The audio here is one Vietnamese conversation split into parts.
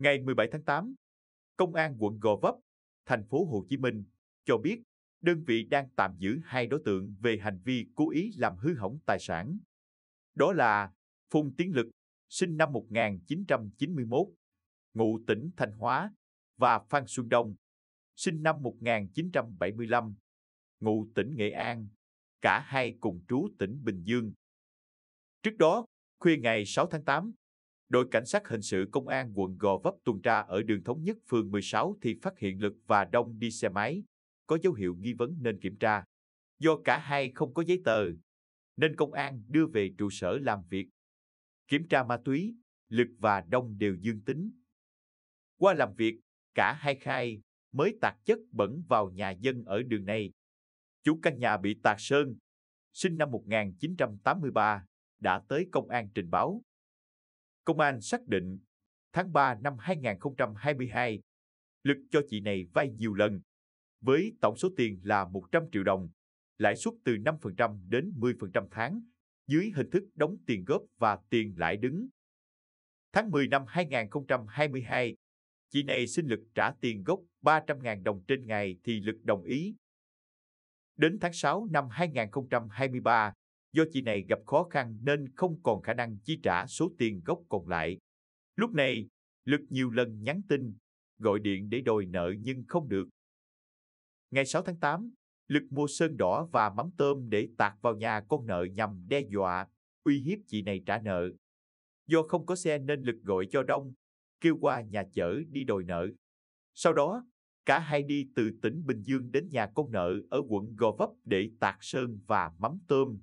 Ngày 17 tháng 8, Công an quận Gò Vấp, thành phố Hồ Chí Minh cho biết đơn vị đang tạm giữ hai đối tượng về hành vi cố ý làm hư hỏng tài sản. Đó là Phùng Tiến Lực, sinh năm 1991, ngụ tỉnh Thanh Hóa và Phan Xuân Đông, sinh năm 1975, ngụ tỉnh Nghệ An, cả hai cùng trú tỉnh Bình Dương. Trước đó, khuya ngày 6 tháng 8, đội cảnh sát hình sự công an quận Gò Vấp tuần tra ở đường Thống Nhất phường 16 thì phát hiện Lực và Đông đi xe máy, có dấu hiệu nghi vấn nên kiểm tra. Do cả hai không có giấy tờ, nên công an đưa về trụ sở làm việc. Kiểm tra ma túy, Lực và Đông đều dương tính. Qua làm việc, cả hai khai mới tạc chất bẩn vào nhà dân ở đường này. Chủ căn nhà bị tạc sơn, sinh năm 1983, đã tới công an trình báo công an xác định tháng 3 năm 2022, Lực cho chị này vay nhiều lần, với tổng số tiền là 100 triệu đồng, lãi suất từ 5% đến 10% tháng, dưới hình thức đóng tiền góp và tiền lãi đứng. Tháng 10 năm 2022, chị này xin Lực trả tiền gốc 300.000 đồng trên ngày thì Lực đồng ý. Đến tháng 6 năm 2023, do chị này gặp khó khăn nên không còn khả năng chi trả số tiền gốc còn lại. Lúc này, Lực nhiều lần nhắn tin, gọi điện để đòi nợ nhưng không được. Ngày 6 tháng 8, Lực mua sơn đỏ và mắm tôm để tạt vào nhà con nợ nhằm đe dọa, uy hiếp chị này trả nợ. Do không có xe nên Lực gọi cho Đông, kêu qua nhà chở đi đòi nợ. Sau đó, cả hai đi từ tỉnh Bình Dương đến nhà con nợ ở quận Gò Vấp để tạt sơn và mắm tôm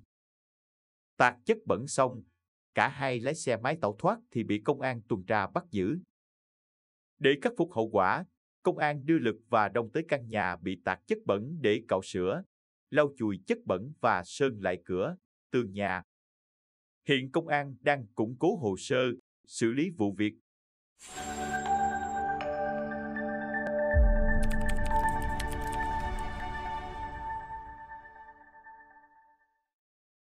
tạt chất bẩn xong, cả hai lái xe máy tẩu thoát thì bị công an tuần tra bắt giữ. Để khắc phục hậu quả, công an đưa Lực và Đông tới căn nhà bị tạt chất bẩn để cạo sữa, lau chùi chất bẩn và sơn lại cửa, tường nhà. Hiện công an đang củng cố hồ sơ, xử lý vụ việc.